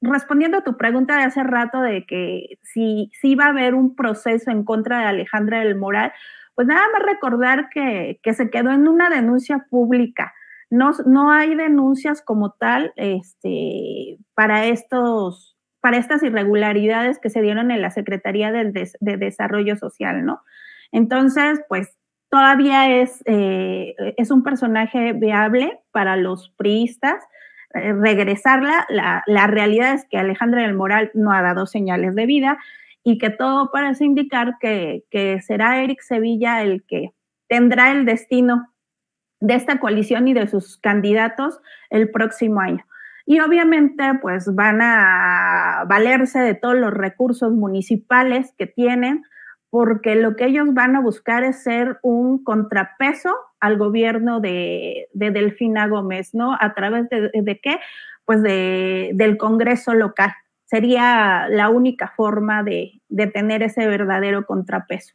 respondiendo a tu pregunta de hace rato de que si, iba a haber un proceso en contra de Alejandra del Moral, pues nada más recordar que, se quedó en una denuncia pública. No, hay denuncias como tal este, para, estos, para estas irregularidades que se dieron en la Secretaría de, Desarrollo Social, ¿no? Entonces, pues todavía es, eh, es un personaje viable para los priistas eh, regresarla, la, realidad es que Alejandra del Moral no ha dado señales de vida y que todo parece indicar que, que será Eric Sevilla el que tendrá el destino de esta coalición y de sus candidatos el próximo año. Y obviamente pues van a valerse de todos los recursos municipales que tienen porque lo que ellos van a buscar es ser un contrapeso al gobierno de, Delfina Gómez, ¿no? A través de, qué? Pues de, del Congreso local. Sería la única forma de tener ese verdadero contrapeso.